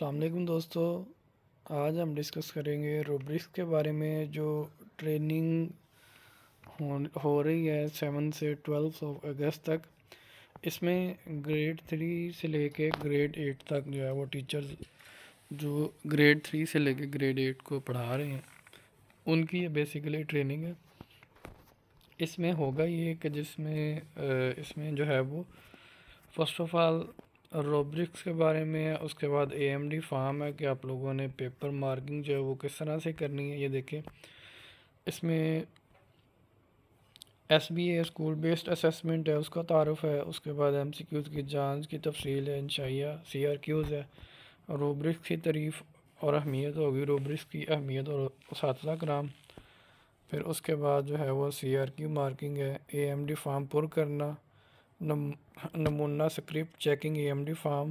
अलकुम दोस्तों आज हम डिस्कस करेंगे रूब्रिक्स के बारे में जो ट्रेनिंग हो, हो रही है सेवन से ट्वेल्थ ऑफ अगस्त तक इसमें ग्रेड थ्री से लेके ग्रेड एट तक जो है वो टीचर्स जो ग्रेड थ्री से लेके ग्रेड एट को पढ़ा रहे हैं उनकी ये बेसिकली ट्रेनिंग है इसमें होगा ये कि जिसमें इसमें जो है वो फर्स्ट ऑफ ऑल रोब्रिक्स के बारे में है उसके बाद ए एम डी फार्म है कि आप लोगों ने पेपर मार्किंग जो है वो किस तरह से करनी है ये देखें इसमें S B A school based assessment है उसका तारफ़ है उसके बाद एम सी क्यूज़ की जांच की तफसील है इनशाया सी आर क्यूज़ है रोब्रिक्स की तारीफ़ और अहमियत होगी रोब्रिक्स की अहमियत और इस कराम फिर उसके बाद जो है वो सी आर क्यू मार्किंग है ए एम डी फार्म पुर करना नम, नमूना script checking e e form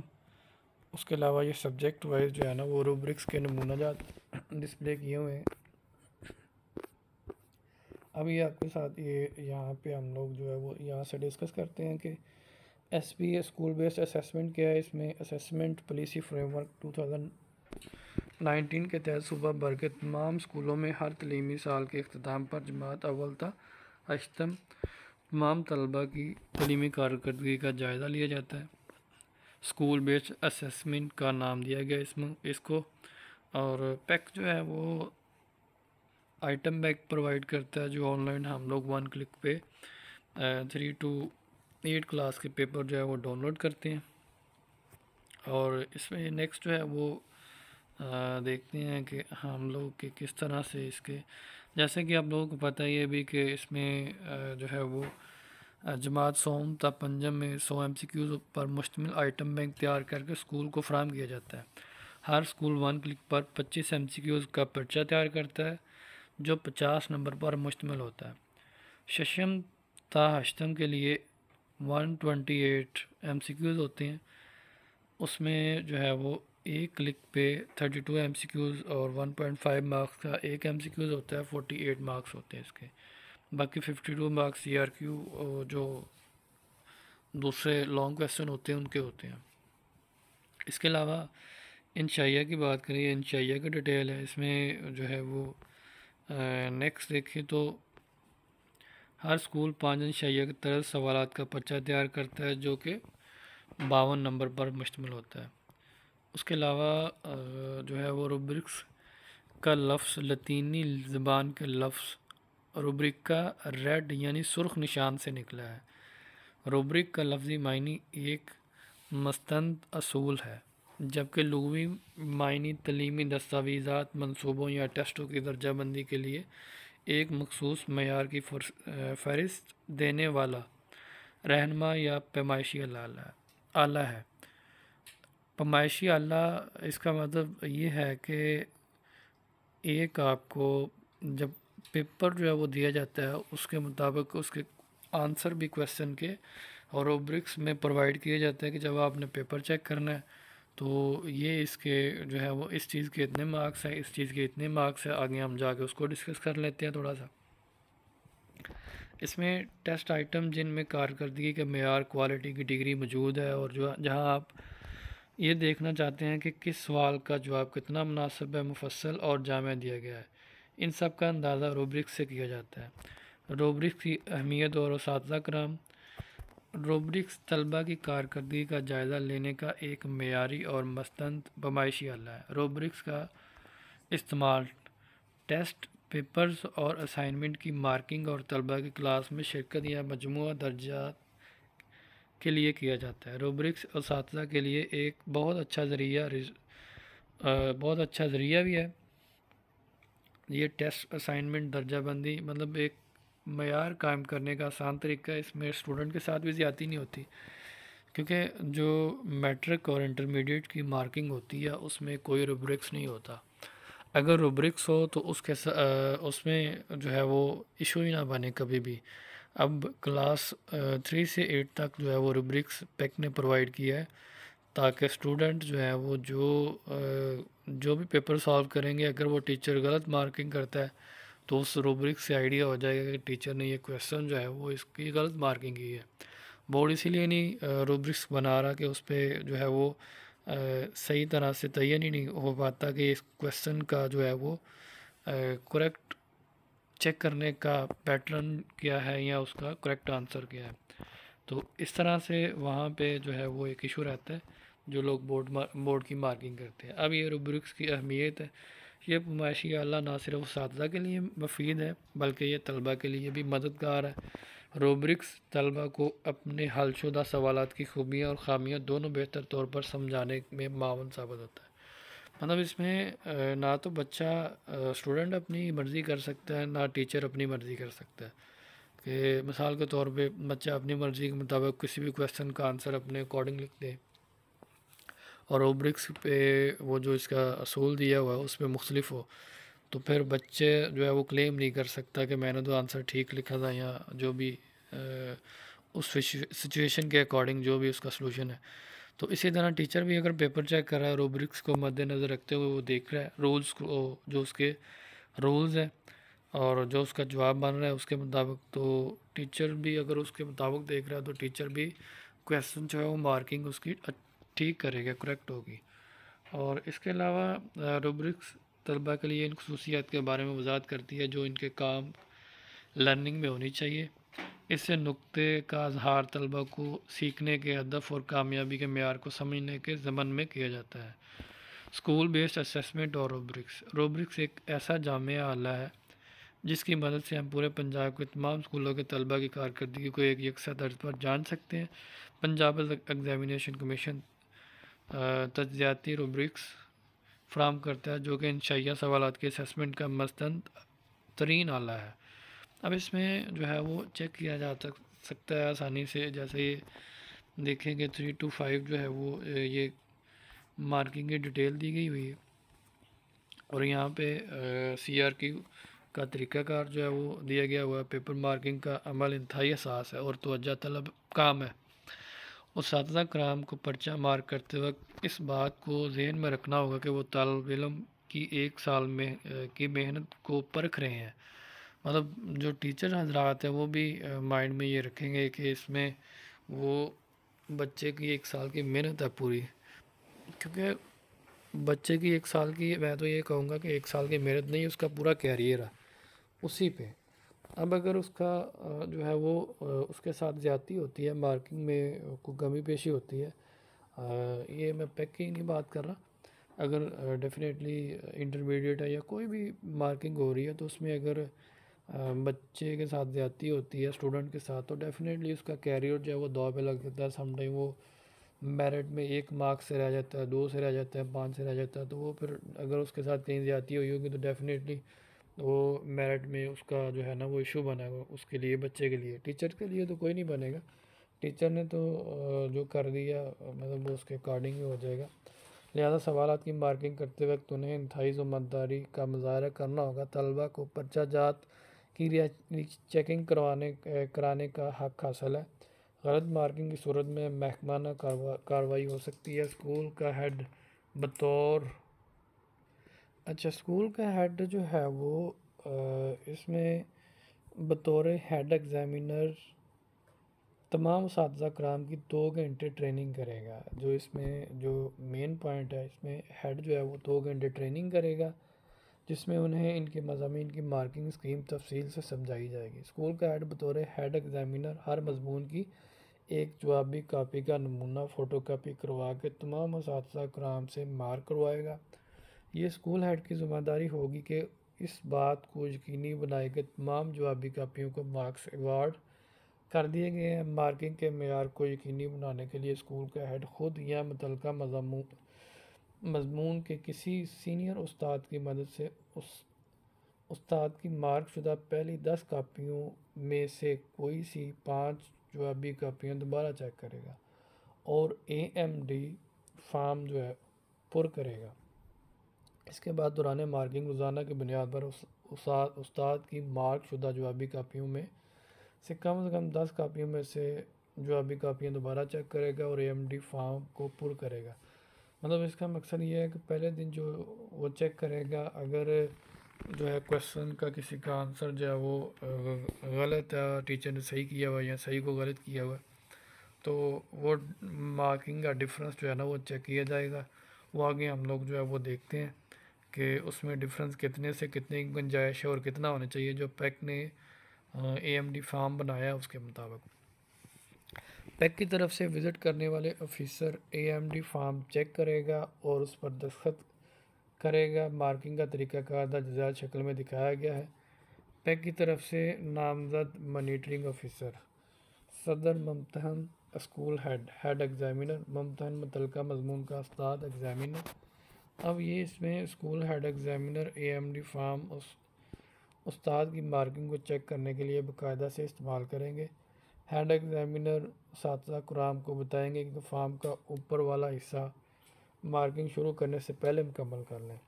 उसके अलावा ये सब्जेक्ट वाइज जो है ना वो रूब्रिक्स के नमूना जात डिस्प्ले किए हुए हैं अब ये आपके साथ ये यहाँ पे हम लोग जो है वो यहाँ से डिस्कस करते हैं कि S P A school based assessment क्या है इसमें असेसमेंट पॉलिसी फ्रेमवर्क 2019 के तहत सुबह भर के तमाम स्कूलों में हर तलीमी साल के अख्ताम पर जमात अव्वल तक अशतम तमाम तलबा की तलीमी कारकर्दगी का जायज़ा लिया जाता है स्कूल बेस्ड असमेंट का नाम दिया गया इसमें इसको और पैक जो है वो आइटम बैग प्रोवाइड करता है जो ऑनलाइन हम लोग वन क्लिक पे थ्री टू एट क्लास के पेपर जो है वो डाउनलोड करते हैं और इसमें नेक्स्ट जो है वो आ, देखते हैं कि हम लोग के किस तरह से इसके जैसे कि आप लोगों को पता ही है भी कि इसमें जो है वो जमात सोम तब पंजम में सौ एम सी क्यूज़ पर मुश्तमिल आइटम बैंक तैयार करके स्कूल को फ्राहम किया जाता है हर स्कूल वन क्लिक पर पच्चीस एम सी क्यूज़ का पर्चा तैयार करता है जो पचास नंबर पर मुश्तमिल होता है शशम ता हशतम के लिए one twenty eight M C Qs होते हैं उसमें जो है वो एक क्लिक पे 32 एम और 1.5 मार्क्स का एक एम होता है 48 मार्क्स होते हैं इसके बाकी 52 मार्क्स सी जो दूसरे लॉन्ग क्वेश्चन होते हैं उनके होते हैं इसके अलावा इनशाइया की बात करें इनशाइया का डिटेल है इसमें जो है वो नेक्स्ट देखें तो हर स्कूल पाँच इनशाइया की तरह सवाल का पर्चा तैयार करता है जो कि बावन नंबर पर मुश्तमल होता है उसके अलावा जो है वो रुब्रिक्स का लफ्स लतीनी ज़बान के लफ्स रुब्रिक का रेड यानी सुर्ख निशान से निकला है रुब्रिक का लफ्ज़ी मायनी एक मस्तंद असूल है जबकि लघवी मायनी तलीमी दस्तावेज़ात मनसूबों या टेस्टों की दर्जाबंदी के लिए एक मखसूस मैार की फहरिस्त देने वाला रहनमा या पैमाइशी आला है पमाइशी आला इसका मतलब ये है कि एक आपको जब पेपर जो है वो दिया जाता है उसके मुताबिक उसके आंसर भी क्वेश्चन के और ओब्रिक्स में प्रोवाइड किए जाते हैं कि जब आपने पेपर चेक करना है तो ये इसके जो है वो इस चीज़ के इतने मार्क्स हैं इस चीज़ के इतने मार्क्स हैं आगे हम जाके उसको डिस्कस कर लेते हैं थोड़ा सा इसमें टेस्ट आइटम जिनमें कारकर्दगी के मैार क्वालिटी की डिग्री मौजूद है और जो जहाँ आप ये देखना चाहते हैं कि किस सवाल का जवाब कितना मुनासब मुफसल और जाम दिया गया है इन सब का अंदाज़ा रोब्रिक्स से किया जाता है रोब्रिक्स की अहमियत और इस कराम रोब्रिक्स तलबा की कारकर्दगी का जायज़ा लेने का एक मीरी और मस्तंद बमाइशी अल्ला है रोब्रिक्स का इस्तेमाल टेस्ट पेपर्स और असाइनमेंट की मार्किंग और तलबा की क्लास में शिरकत या मजमू दर्जा के लिए किया जाता है रूब्रिक्स उस के लिए एक बहुत अच्छा ज़रिया बहुत अच्छा ज़रिया भी है ये टेस्ट असाइनमेंट दर्जाबंदी मतलब एक मैार कायम करने का आसान तरीका है इसमें स्टूडेंट के साथ भी ज़्यादा नहीं होती क्योंकि जो मैट्रिक और इंटरमीडिएट की मार्किंग होती है उसमें कोई रूब्रिक्स नहीं होता अगर रूब्रिक्स हो तो उसके उसमें जो है वो इशू ही ना बने कभी भी अब क्लास थ्री से एट तक जो है वो रूब्रिक्स पैक ने प्रोवाइड किया है ताकि स्टूडेंट जो है वो जो जो भी पेपर सॉल्व करेंगे अगर वो टीचर गलत मार्किंग करता है तो उस रूब्रिक से आइडिया हो जाएगा कि टीचर ने ये क्वेश्चन जो है वो इसकी गलत मार्किंग की है बोर्ड इसीलिए नहीं रूब्रिक्स बना रहा कि उस पर जो है वो सही तरह से तैयार ही नहीं हो पाता कि इस क्वेश्चन का जो है वो करेक्ट चेक करने का पैटर्न क्या है या उसका करेक्ट आंसर क्या है तो इस तरह से वहाँ पे जो है वो एक इशू रहता है जो लोग बोर्ड बोर्ड की मार्किंग करते हैं अब ये रूब्रिक्स की अहमियत है ये नुमाइशी आला ना सिर्फ उस के लिए मफीद है बल्कि ये तलबा के लिए भी मददगार है रूब्रिक्स तलबा को अपने हलशुदा सवालत की खूबियाँ और खामियाँ दोनों बेहतर तौर पर समझाने में मावन साबित होता है मतलब इसमें ना तो बच्चा स्टूडेंट अपनी मर्ज़ी कर सकता है ना टीचर अपनी मर्ज़ी कर सकता है कि मिसाल के तौर पे बच्चा अपनी मर्ज़ी के मुताबिक किसी भी क्वेश्चन का आंसर अपने अकॉर्डिंग लिख दे और ओब्रिक्स पे वो जो इसका असूल दिया हुआ है उस पर मुख्तलिफ हो तो फिर बच्चे जो है वो क्लेम नहीं कर सकता कि मैंने तो आंसर ठीक लिखा था या जो भी उस सिचुएशन के अकॉर्डिंग जो भी उसका सलूशन है तो इसी तरह टीचर भी अगर पेपर चेक कर रहा है रूब्रिक्स को मद्देनज़र रखते हुए वो देख रहा है रूल्स को जो उसके रूल्स हैं और जो उसका जवाब बन रहा है उसके मुताबिक तो टीचर भी अगर उसके मुताबिक देख रहा है तो टीचर भी क्वेश्चन जो है वो मार्किंग उसकी ठीक करेगा करेक्ट होगी और इसके अलावा रूब्रिक्स तलबा के लिए इन खसूसियात के बारे में वजात करती है जो इनके काम लर्निंग में होनी चाहिए इससे नुक़े का अजहार तलबा को सीखने के हदफ और कामयाबी के मैार को समझने के ज़मन में किया जाता है स्कूल बेस्ड असमेंट और रोब्रिक्स रोब्रिक्स एक ऐसा जाम आला है जिसकी मदद से हम पूरे पंजाब के तमाम स्कूलों के तलबा की कारकर्दगी को एक यकसा तर्ज पर जान सकते हैं पंजाब एग्ज़ामिनेशन कमीशन तजियाती रूब्रिक्स फ्राहम करता है जो कि शैया सवाल के असमेंट का मस्तंद तरीन आला है अब इसमें जो है वो चेक किया जा सकता है आसानी से जैसे ये देखेंगे थ्री टू फाइव जो है वो ये मार्किंग की डिटेल दी गई हुई है और यहाँ पे सी आर क्यू का तरीक़ाकार जो है वो दिया गया हुआ है पेपर मार्किंग का अमल इंतहाई एहसास है और तोज्जा तलब काम है उस कराम को पर्चा मार्क करते वक्त इस बात को जहन में रखना होगा कि वो तालब इलम की एक साल में की मेहनत को परख रहे हैं मतलब जो टीचर हजरात हैं वो भी माइंड में ये रखेंगे कि इसमें वो बच्चे की एक साल की मेहनत है पूरी क्योंकि बच्चे की एक साल की मैं तो ये कहूँगा कि एक साल की मेहनत नहीं उसका पूरा कैरियर है उसी पे अब अगर उसका जो है वो उसके साथ ज़्यादी होती है मार्किंग में को कमी पेशी होती है ये मैं पैक की नहीं बात कर रहा अगर डेफिनेटली इंटरमीडिएट है या कोई भी मार्किंग हो रही है तो उसमें अगर बच्चे के साथ ज़्यादा होती है स्टूडेंट के साथ तो डेफिनेटली उसका कैरियर जो है वो दौ पे लग जाता है समटाइम वो मेरिट में एक मार्क्स से रह जाता है दो से रह जाता है पाँच से रह जाता है तो वो फिर अगर उसके साथ कहीं ज़्यादा हुई होगी तो डेफिनेटली वो मेरिट में उसका जो है ना वो इशू बनेगा उसके लिए बच्चे के लिए टीचर के लिए तो कोई नहीं बनेगा टीचर ने तो जो कर दिया मतलब वो उसके अकॉर्डिंग ही हो जाएगा लिहाजा सवाल की मार्किंग करते वक्त उन्हें इंतहाई जुम्मेदारी का मुजाहरा करना होगा तलबा को पर्चा जात की चेकिंग करवाने कराने का हक हासिल है गलत मार्किंग की सूरत में महकमाना कार्रवाई हो सकती है स्कूल का हेड बतौर अच्छा स्कूल का हेड जो है वो इसमें बतौर हेड एग्ज़ामिनर तमाम उस कराम की दो घंटे ट्रेनिंग करेगा जो इसमें जो मेन पॉइंट है इसमें हेड जो है वो दो घंटे ट्रेनिंग करेगा जिसमें उन्हें इनके मजामी की मार्किंग स्कीम तफसील से समझाई जाएगी स्कूल का हेड बतौर हेड एग्ज़ामिनर हर मजमून की एक जवाबी कापी का नमूना फ़ोटो कापी करवा के तमाम उस कराम से मार करवाएगा ये स्कूल हेड की जिम्मेदारी होगी कि इस बात को यकीनी बनाए कि तमाम जवाबी कापियों को मार्क्स एवॉर्ड कर दिए गए हैं मार्किंग के मैार को यकीनी बनाने के लिए स्कूल का हेड खुद या मुतल मजामू मज़मून के किसी सीनियर उस्ताद की मदद से उस उस्ताद की मार्क शुदा पहली दस कापियों में से कोई सी पाँच जवाबी कापियाँ दोबारा चेक करेगा और ए एम डी फार्म जो है पुर करेगा इसके बाद दौरान मार्किंग रोज़ाना की बुनियाद पर उस, उस्ताद उस्ताद की मार्क शुदा जवाबी कापियों में से कम से कम दस कापियों में से जवाबी कापियाँ दोबारा चेक करेगा और ए एम डी फार्म को पुर करेगा मतलब इसका मकसद ये है कि पहले दिन जो वो चेक करेगा अगर जो है क्वेश्चन का किसी का आंसर जो है वो गलत है टीचर ने सही किया हुआ या सही को गलत किया हुआ तो वो मार्किंग का डिफरेंस जो है ना वो चेक किया जाएगा वो आगे हम लोग जो है वो देखते हैं कि उसमें डिफरेंस कितने से कितने गुंजाइश है और कितना होना चाहिए जो पैक ने ए एम डी फार्म बनाया उसके मुताबिक पैक की तरफ से विज़िट करने वाले ऑफिसर एएमडी फार्म चेक करेगा और उस पर दस्खत करेगा मार्किंग का तरीका कारदा जजात शक्ल में दिखाया गया है पैक की तरफ से नामजद मॉनिटरिंग ऑफिसर सदर ममतहन स्कूल हेड हेड एग्ज़ामिनर ममतहन मुतलका मजमून का उस्ताद एग्ज़ामिनर अब ये इसमें school head examiner AMD form उस उस्ताद की मार्किंग को चेक करने के लिए बाकायदा से इस्तेमाल करेंगे हेड एग्जामिनर साथ कुराम को बताएंगे कि फार्म का ऊपर वाला हिस्सा मार्किंग शुरू करने से पहले मुकम्मल कर लें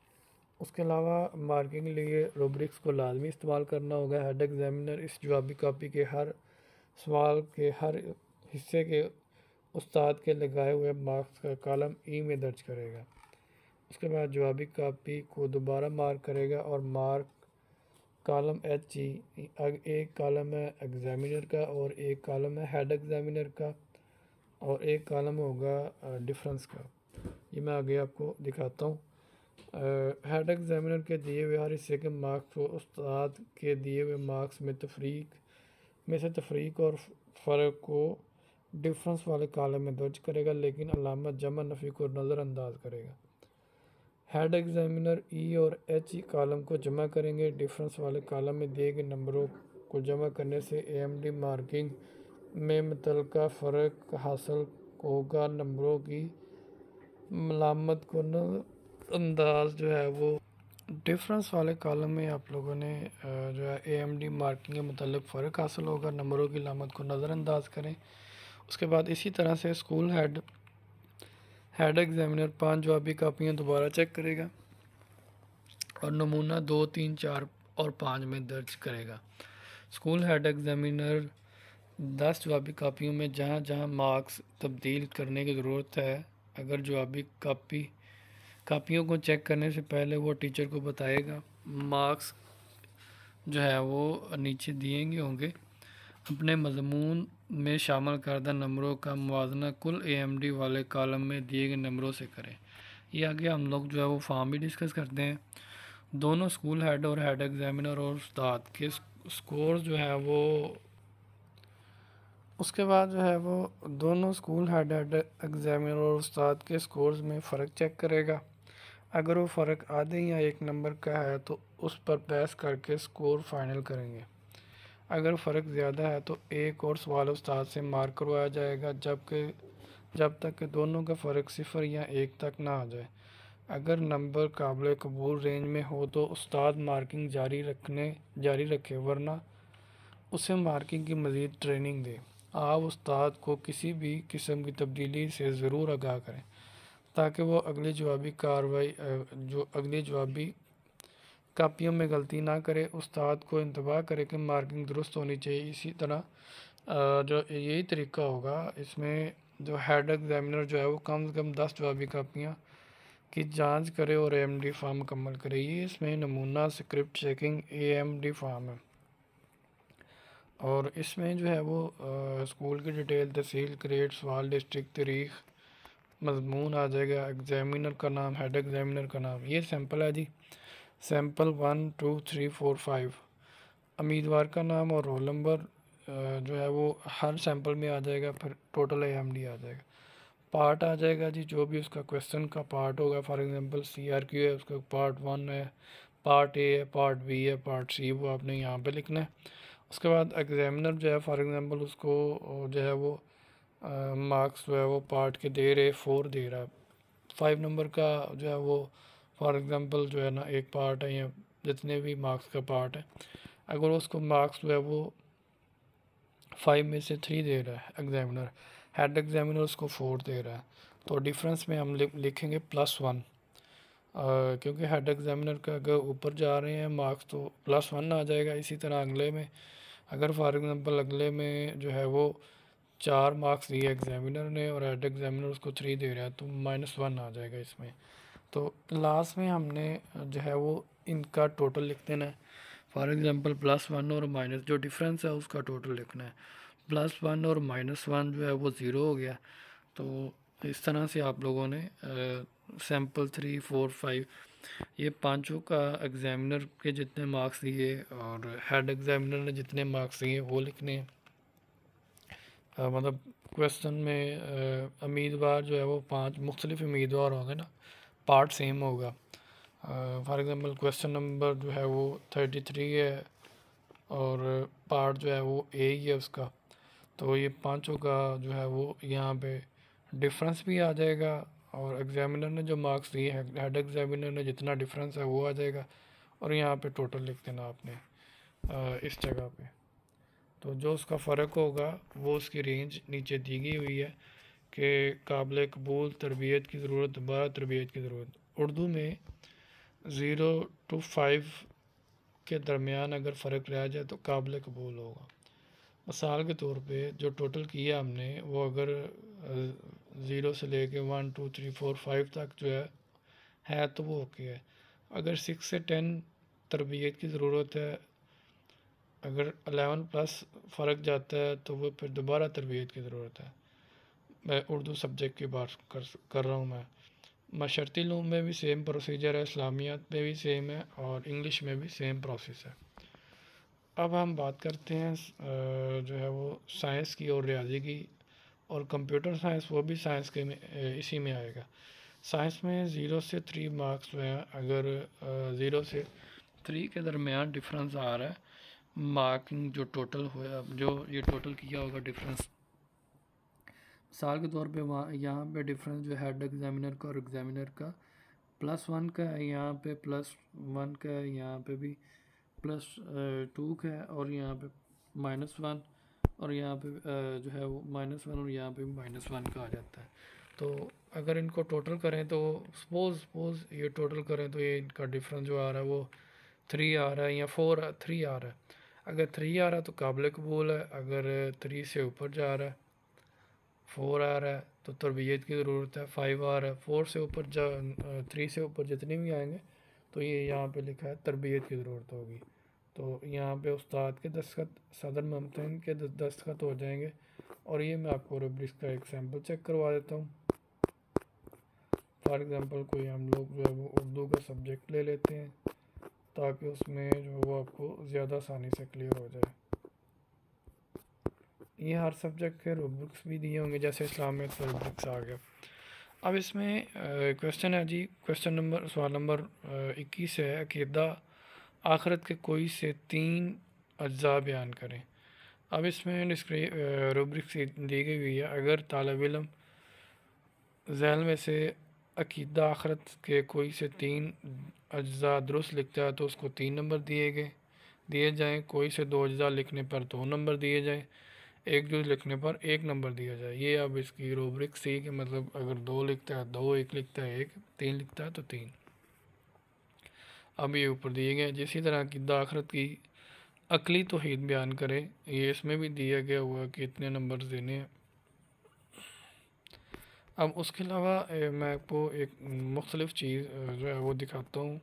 उसके अलावा मार्किंग लिए रूब्रिक्स को लाजमी इस्तेमाल करना होगा हेड एग्जामिनर इस जवाबी कापी के हर सवाल के हर हिस्से के उस्ताद के लगाए हुए मार्क्स का कॉलम ई e में दर्ज करेगा उसके बाद जवाबी कापी को दोबारा मार्क करेगा और मार्क कॉलम एच जी एक कॉलम है एग्ज़ामिनर का और एक कॉलम है हेड एग्ज़ामिनर का और एक कॉलम होगा डिफरेंस का ये मैं आगे आपको दिखाता हूँ हेड एग्ज़ामिनर के दिए हुए हर हिस्से के मार्क्स को उस्ताद के दिए हुए मार्क्स में तफरीक में से तफरीक और फ़र्क को डिफरेंस वाले कॉलम में दर्ज करेगा लेकिन अलामत जमा नफ़ी को नज़रअंदाज करेगा हेड एग्जामिनर ई और एच ई कॉलम को जमा करेंगे डिफरेंस वाले कॉलम में दिए गए नंबरों को जमा करने से एएमडी मार्किंग में मुतल फ़र्क हासिल होगा नंबरों की मलामत को अंदाज जो है वो डिफरेंस वाले कॉलम में आप लोगों ने जो है ए एम डी मार्किंग के मतलब फ़र्क हासिल होगा नंबरों की लामत को नज़रअंदाज करें उसके बाद इसी तरह से स्कूल हेड हेड एग्जामिनर पांच जवाबी कापियाँ दोबारा चेक करेगा और नमूना दो तीन चार और पाँच में दर्ज करेगा स्कूल हेड एग्जामिनर दस जवाबी कापियों में जहाँ जहाँ मार्क्स तब्दील करने की ज़रूरत है अगर जवाबी कापी कापियों को चेक करने से पहले वो टीचर को बताएगा मार्क्स जो है वो नीचे दिए होंगे अपने मजमून में शामिल करदा नंबरों का मुवजना कुल ए वाले कॉलम में दिए गए नंबरों से करें ये आगे हम लोग जो है वो फॉर्म भी डिस्कस करते हैं दोनों स्कूल हेड और हेड एग्ज़ामिनर और उस्ताद के स्कोर जो है वो उसके बाद जो है वो दोनों स्कूल हेड हेड एग्ज़ामिनर और उस्ताद के स्कोर्स में फ़र्क चेक करेगा अगर वो फ़र्क आधे या एक नंबर का है तो उस पर बहस करके स्कोर फाइनल करेंगे अगर फ़र्क ज़्यादा है तो एक और सवाल उस्ताद से मार करवाया जाएगा जबकि जब तक दोनों का फ़र्क सिफर या एक तक ना आ जाए अगर नंबर काबिल कबूल रेंज में हो तो उस्ताद मार्किंग जारी रखने जारी रखे वरना उसे मार्किंग की मज़ीद ट्रेनिंग दे आप उस्ताद को किसी भी किस्म की तब्दीली से ज़रूर आगाह करें ताकि वो अगली जवाबी कार्रवाई जो अगली जवाबी कापियों में गलती ना करे उस्ताद को इंतबाह करे कि मार्किंग दुरुस्त होनी चाहिए इसी तरह जो यही तरीका होगा इसमें जो हेड एग्ज़ामिनर जो है वो कम से कम दस जवाबी कापियाँ की जांच करे और एम डी फार्म मुकम्मल करे ये इसमें नमूना script checking A M D form है और इसमें जो है वो आ, स्कूल की डिटेल तहसील क्रिएट सवाल डिस्ट्रिक्ट तारीख मजमून आ जाएगा एग्ज़ामिनर का नाम हेड एग्ज़ामिनर का नाम ये सैम्पल है जी sample one two three four five उम्मीदवार का नाम और रोल नंबर जो है वो हर सैम्पल में आ जाएगा फिर टोटल ए एम डी आ जाएगा पार्ट आ जाएगा जी जो भी उसका क्वेश्चन का पार्ट होगा for example C R Q है उसका पार्ट वन है पार्ट ए है पार्ट बी है पार्ट सी वो आपने यहाँ पे लिखना है उसके बाद एग्जामिनर जो है फॉर एग्जांपल उसको जो है वो मार्क्स जो है वो पार्ट के दे रहे फोर दे रहा है फाइव नंबर का जो है वो फॉर एग्ज़ाम्पल जो है ना एक पार्ट है या जितने भी मार्क्स का पार्ट है अगर उसको मार्क्स जो है वो फाइव में से थ्री दे रहा है एग्ज़ामिनर हेड एग्ज़ामिनर उसको फोर दे रहा है तो डिफरेंस में हम लिखेंगे प्लस वन क्योंकि हेड एग्ज़ामिनर का अगर ऊपर जा रहे हैं मार्क्स तो प्लस वन आ जाएगा इसी तरह अगले में अगर फॉर एग्ज़ाम्पल अगले में जो है वो चार मार्क्स दिए एग्ज़ामिनर ने और हेड एग्ज़ामिनर उसको थ्री दे रहा है तो माइनस वन आ जाएगा इसमें तो लास्ट में हमने जो है वो इनका टोटल लिख देना है फॉर एग्ज़ाम्पल प्लस वन और माइनस जो डिफरेंस है उसका टोटल लिखना है प्लस वन और माइनस वन जो है वो ज़ीरो हो गया तो इस तरह से आप लोगों ने सैम्पल थ्री फोर फाइव ये पांचों का एग्ज़ामिनर के जितने मार्क्स दिए और हेड एग्ज़ामिनर ने जितने मार्क्स दिए वो लिखने आ, मतलब क्वेश्चन में उम्मीदवार जो है वो पांच मुख्तलिफ़ उम्मीदवार होंगे ना पार्ट सेम होगा फॉर एग्ज़ाम्पल क्वेश्चन नंबर जो है वो थर्टी थ्री है और पार्ट जो है वो ए ही है उसका तो ये पांचों का जो है वो यहाँ पे डिफरेंस भी आ जाएगा और एग्ज़ामिनर ने जो मार्क्स दिए हैं हेड एग्ज़ामिनर ने जितना डिफरेंस है वो आ जाएगा और यहाँ पे टोटल लिख देना आपने इस जगह पे तो जो उसका फ़र्क होगा वो उसकी रेंज नीचे दी गई हुई है के काबिल कबूल तरबियत की ज़रूरत दोबारा तरबियत की ज़रूरत उर्दू में ज़ीरो टू फाइव के दरमियान अगर फ़र्क रह जाए तो काबिल कबूल होगा मिसाल के तौर पे जो टोटल किया हमने वो अगर ज़ीरो से लेके one two three four five तक जो है है तो वो ओके है अगर सिक्स से टेन तरबियत की ज़रूरत है अगर अलेवन प्लस फ़र्क जाता है तो वो फिर दोबारा तरबियत की ज़रूरत है मैं उर्दू सब्जेक्ट की बात कर कर रहा हूँ मैं मशरती लूम में भी सेम प्रोसीजर है इस्लामियात में भी सेम है और इंग्लिश में भी सेम प्रोसेस है अब हम बात करते हैं जो है वो साइंस की और रियाजी की और कंप्यूटर साइंस वो भी साइंस के में इसी में आएगा साइंस में ज़ीरो से थ्री मार्क्स जो है अगर ज़ीरो से थ्री के दरमियान डिफरेंस आ रहा है मार्किंग जो टोटल हुआ जो ये टोटल किया होगा डिफरेंस मिसाल के तौर पे वहाँ यहाँ पे डिफरेंस जो हेड एग्ज़ामिनर का और एग्ज़ामिनर का प्लस वन का है यहाँ पे प्लस वन का है यहाँ पे भी प्लस टू uh, का है और यहाँ पे माइनस वन और यहाँ पे uh, जो है वो माइनस वन और यहाँ पे माइनस वन का आ जाता है तो अगर इनको टोटल करें तो सपोज़ सपोज़ ये टोटल करें तो ये इनका डिफरेंस जो आ रहा है वो थ्री आ रहा है या फोर थ्री आ रहा है अगर थ्री आ रहा है तो काबिल कबूल है अगर थ्री से ऊपर जा रहा है फोर आ रहा है तो तरबियत की ज़रूरत है फाइव आ रहा है फोर से ऊपर थ्री से ऊपर जितने भी आएंगे तो ये यहाँ पे लिखा है तरबियत की ज़रूरत होगी तो यहाँ पे उस्ताद के दस्तखत सदर ममतन के दस्तखत हो जाएंगे और ये मैं आपको रब्रिक्स का सैम्पल चेक करवा देता हूँ फॉर एग्ज़ाम्पल कोई हम लोग जो है वो उर्दू का सब्जेक्ट ले लेते हैं ताकि उसमें जो है वो आपको ज़्यादा आसानी से क्लियर हो जाए ये हर सब्जेक्ट के रूब्रिक्स भी दिए होंगे जैसे इस्लाम में तो रूब्रिक्स आ गया अब इसमें क्वेश्चन है जी क्वेश्चन नंबर सवाल नंबर इक्कीस है अकीदा आखरत के कोई से तीन अज्जा बयान करें अब इसमें डिस्क्री रूब्रिक्स दी गई हुई है अगर तालब इलम जहल में से अकीदा आखरत के कोई से तीन अज्जा दुरुस्त लिखता है तो उसको तीन नंबर दिए गए दिए जाएँ कोई से दो अज्जा लिखने पर दो तो नंबर दिए जाएँ एक जो लिखने पर एक नंबर दिया जाए ये अब इसकी रूब्रिक सी के मतलब अगर दो लिखता है दो एक लिखता है एक तीन लिखता है तो तीन अब ये ऊपर दिए गए जिसी तरह की दाखरत की अकली तोहद बयान करें ये इसमें भी दिया गया हुआ कि इतने नंबर देने हैं अब उसके अलावा मैं आपको एक मुख्तलिफ़ चीज़ जो है वो दिखाता हूँ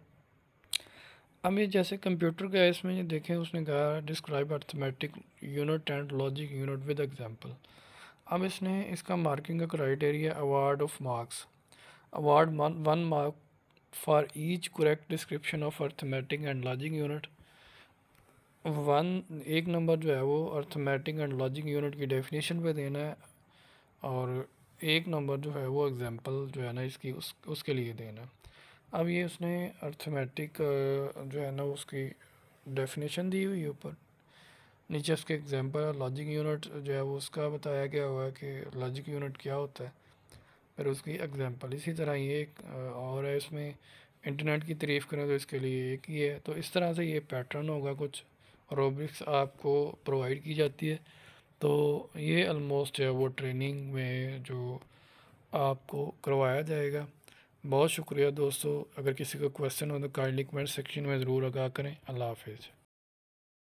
अब ये जैसे कंप्यूटर का इसमें ये देखें उसने कहा describe arithmetic unit and logic unit with example अब इसने इसका मार्किंग का criteria award of marks award one mark for each correct description of arithmetic and logic unit one एक नंबर जो है वो अर्थमेटिक एंड लॉजिक यूनिट की definition पर देना है और एक नंबर जो है वो एग्ज़ाम्पल जो है ना इसकी उस उसके लिए देना है अब ये उसने अर्थमेटिक जो है ना उसकी डेफिनेशन दी हुई है ऊपर नीचे उसके एग्जांपल है लॉजिक यूनिट जो है वो उसका बताया गया हुआ है कि लॉजिक यूनिट क्या होता है फिर उसकी एग्जांपल इसी तरह ये एक और है इसमें इंटरनेट की तरीफ़ करें तो इसके लिए एक ही है तो इस तरह से ये पैटर्न होगा कुछ रोब्रिक्स आपको प्रोवाइड की जाती है तो ये अलमोस्ट है वो ट्रेनिंग में जो आपको करवाया जाएगा बहुत शुक्रिया दोस्तों अगर किसी का क्वेश्चन हो तो काइंडली कमेंट सेक्शन में ज़रूर आगा करें अल्लाह हाफिज़